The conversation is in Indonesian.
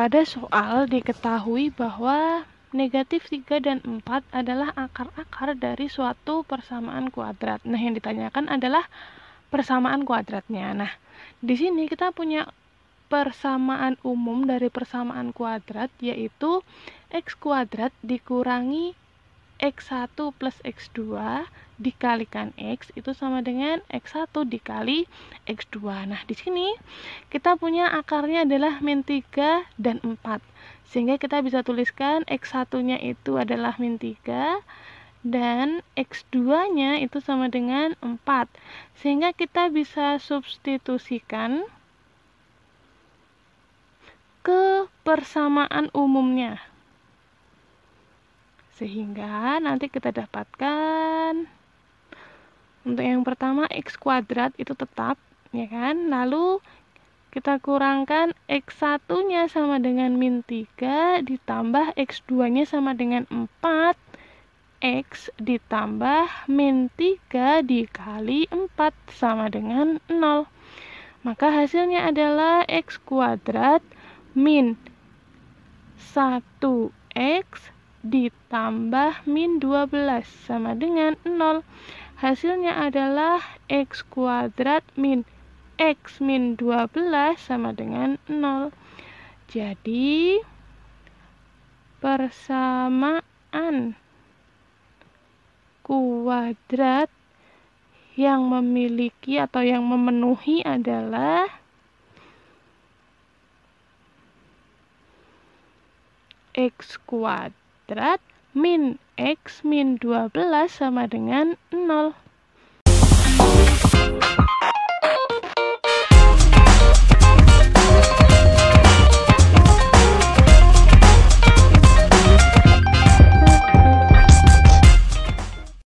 Pada soal diketahui bahwa negatif 3 dan 4 adalah akar-akar dari suatu persamaan kuadrat. Nah, yang ditanyakan adalah persamaan kuadratnya. Nah, di sini kita punya persamaan umum dari persamaan kuadrat yaitu x kuadrat dikurangi x1 plus x2 dikalikan X itu sama dengan X1 dikali X2. Nah, di sini kita punya akarnya adalah min 3 dan 4. Sehingga kita bisa tuliskan X1-nya itu adalah min 3 dan X2-nya itu sama dengan 4. Sehingga kita bisa substitusikan ke persamaan umumnya. Sehingga nanti kita dapatkan untuk yang pertama x kuadrat itu tetap, ya kan? Lalu kita kurangkan x1-nya sama dengan min 3 ditambah x2-nya sama dengan 4 x ditambah min 3 dikali 4 sama dengan 0 maka hasilnya adalah x kuadrat min 1x ditambah min 12 sama dengan 0 Hasilnya adalah X kuadrat min X min 12 sama dengan 0. Jadi, persamaan kuadrat yang memiliki atau yang memenuhi adalah x kuadrat min X min 12 sama dengan 0.